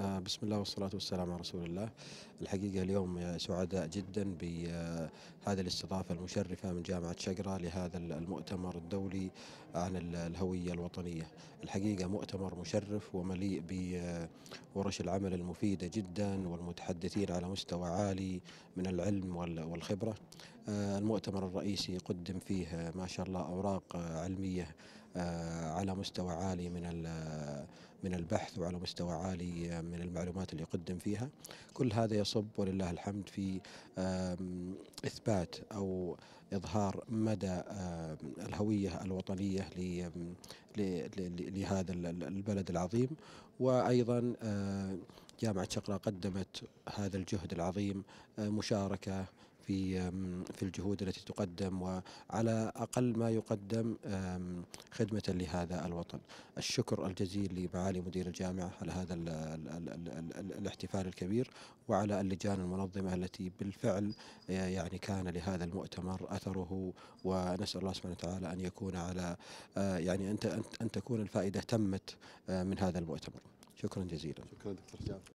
بسم الله والصلاة والسلام على رسول الله الحقيقة اليوم سعداء جدا بهذه آه، الاستضافة المشرفة من جامعة شقرة لهذا المؤتمر الدولي عن الهوية الوطنية الحقيقة مؤتمر مشرف ومليء بورش آه، العمل المفيدة جدا والمتحدثين على مستوى عالي من العلم والخبرة آه، المؤتمر الرئيسي قدم فيه ما شاء الله أوراق علمية على مستوى عالي من من البحث وعلى مستوى عالي آه، من المعلومات اللي يقدم فيها كل هذا يصب ولله الحمد في إثبات أو إظهار مدى الهوية الوطنية لهذا البلد العظيم وأيضا آه، جامعة شقراء قدمت هذا الجهد العظيم آه، مشاركة في في الجهود التي تقدم وعلى اقل ما يقدم خدمه لهذا الوطن. الشكر الجزيل لمعالي مدير الجامعه على هذا الـ الـ الـ الـ الاحتفال الكبير وعلى اللجان المنظمه التي بالفعل آه، يعني كان لهذا المؤتمر اثره ونسال الله سبحانه وتعالى ان يكون على آه، يعني ان ان تكون الفائده تمت آه، من هذا المؤتمر. شكرا جزيلا. شكرا دكتور جعفر.